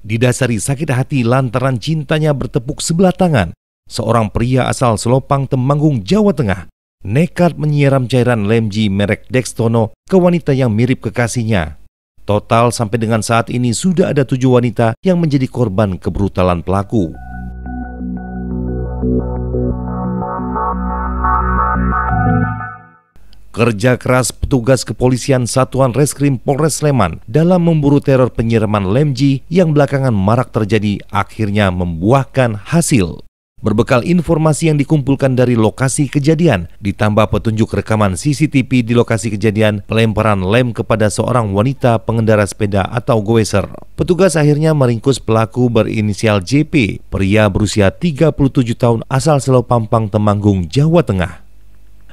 Didasari sakit hati lantaran cintanya bertepuk sebelah tangan, seorang pria asal Selopang Temanggung, Jawa Tengah, nekat menyiram cairan lemji merek Dextono ke wanita yang mirip kekasihnya. Total sampai dengan saat ini sudah ada tujuh wanita yang menjadi korban kebrutalan pelaku. Kerja keras petugas kepolisian Satuan Reskrim Polres Sleman dalam memburu teror penyiraman Lemji yang belakangan marak terjadi akhirnya membuahkan hasil. Berbekal informasi yang dikumpulkan dari lokasi kejadian, ditambah petunjuk rekaman CCTV di lokasi kejadian pelemparan lem kepada seorang wanita pengendara sepeda atau goeser. Petugas akhirnya meringkus pelaku berinisial JP, pria berusia 37 tahun asal Selopampang, Temanggung, Jawa Tengah.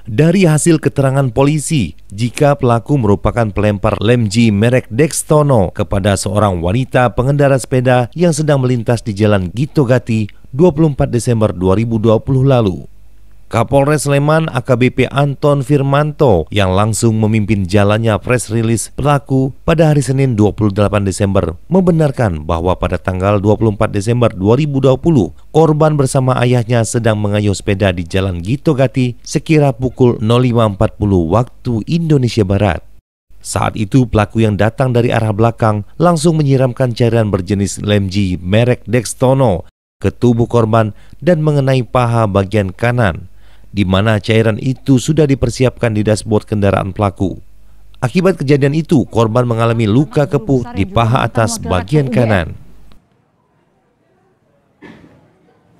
Dari hasil keterangan polisi, jika pelaku merupakan pelempar lemji merek Dextono kepada seorang wanita pengendara sepeda yang sedang melintas di jalan Gitogati 24 Desember 2020 lalu. Kapolres Sleman AKBP Anton Firmanto yang langsung memimpin jalannya press release pelaku pada hari Senin 28 Desember membenarkan bahwa pada tanggal 24 Desember 2020 korban bersama ayahnya sedang mengayuh sepeda di Jalan Gito Gati sekira pukul 05.40 waktu Indonesia Barat. Saat itu pelaku yang datang dari arah belakang langsung menyiramkan cairan berjenis Lemji merek Dextono ke tubuh korban dan mengenai paha bagian kanan di mana cairan itu sudah dipersiapkan di dashboard kendaraan pelaku. Akibat kejadian itu, korban mengalami luka kepuh di ya, paha atas bagian kanan.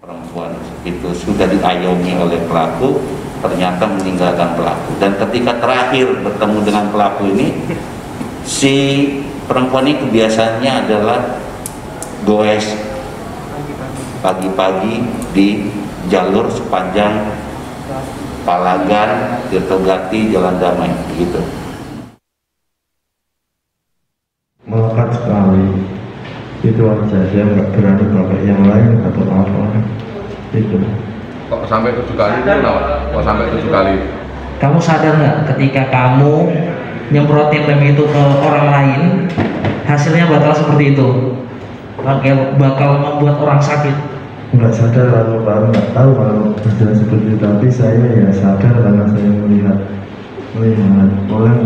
Perempuan itu sudah diayomi oleh pelaku, ternyata meninggalkan pelaku. Dan ketika terakhir bertemu dengan pelaku ini, si perempuan ini kebiasaannya adalah goes pagi-pagi di jalur sepanjang Palagan, Tirtogati, Jalan Damai, begitu. Melekat sekali, itu aja saya nggak berani pakai yang lain atau apa itu. Kok sampai tujuh kali itu kenapa? Kok sampai tujuh kali? Kamu sadar nggak ketika kamu nyemprotin lem itu ke orang lain, hasilnya bakal seperti itu, bakal membuat orang sakit nggak sadar lalu baru nggak tahu kalau berjalan seperti itu tapi saya ya sadar karena saya melihat melihat orang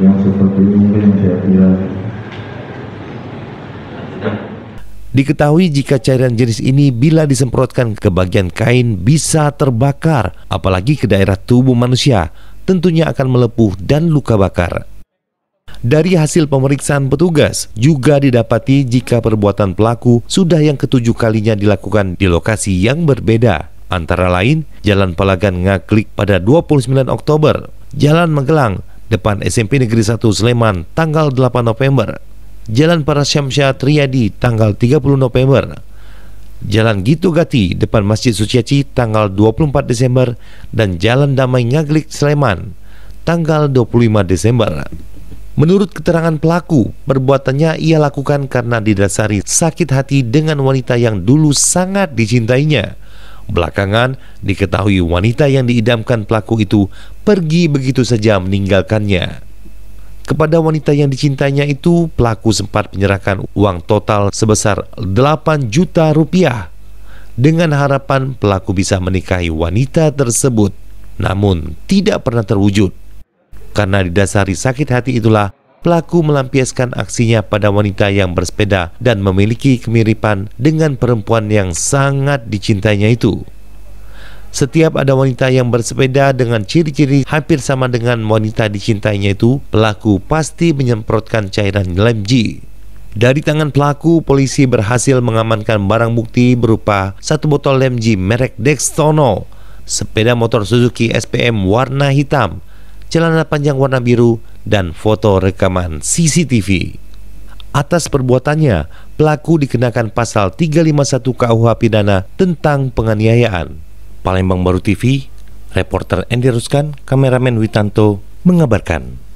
yang seperti mungkin yang saya bilang Diketahui jika cairan jenis ini bila disemprotkan ke bagian kain bisa terbakar, apalagi ke daerah tubuh manusia, tentunya akan melepuh dan luka bakar. Dari hasil pemeriksaan petugas, juga didapati jika perbuatan pelaku sudah yang ketujuh kalinya dilakukan di lokasi yang berbeda. Antara lain, Jalan Palagan Ngaklik pada 29 Oktober, Jalan Magelang depan SMP Negeri 1 Sleman tanggal 8 November, Jalan Para Syamsyah Triadi tanggal 30 November, Jalan Gitu Gati depan Masjid Suciaci tanggal 24 Desember dan Jalan Damai Ngaglik Sleman tanggal 25 Desember. Menurut keterangan pelaku, perbuatannya ia lakukan karena didasari sakit hati dengan wanita yang dulu sangat dicintainya. Belakangan, diketahui wanita yang diidamkan pelaku itu pergi begitu saja meninggalkannya. Kepada wanita yang dicintainya itu, pelaku sempat menyerahkan uang total sebesar 8 juta rupiah dengan harapan pelaku bisa menikahi wanita tersebut. Namun, tidak pernah terwujud. Karena didasari sakit hati itulah pelaku melampiaskan aksinya pada wanita yang bersepeda dan memiliki kemiripan dengan perempuan yang sangat dicintainya itu. Setiap ada wanita yang bersepeda dengan ciri-ciri hampir sama dengan wanita dicintainya itu, pelaku pasti menyemprotkan cairan lem G. Dari tangan pelaku, polisi berhasil mengamankan barang bukti berupa satu botol lem G merek Dextono, sepeda motor Suzuki SPM warna hitam, celana panjang warna biru, dan foto rekaman CCTV. Atas perbuatannya, pelaku dikenakan pasal 351 KUH pidana tentang penganiayaan. Palembang Baru TV, reporter Endi Ruskan, kameramen Witanto, mengabarkan.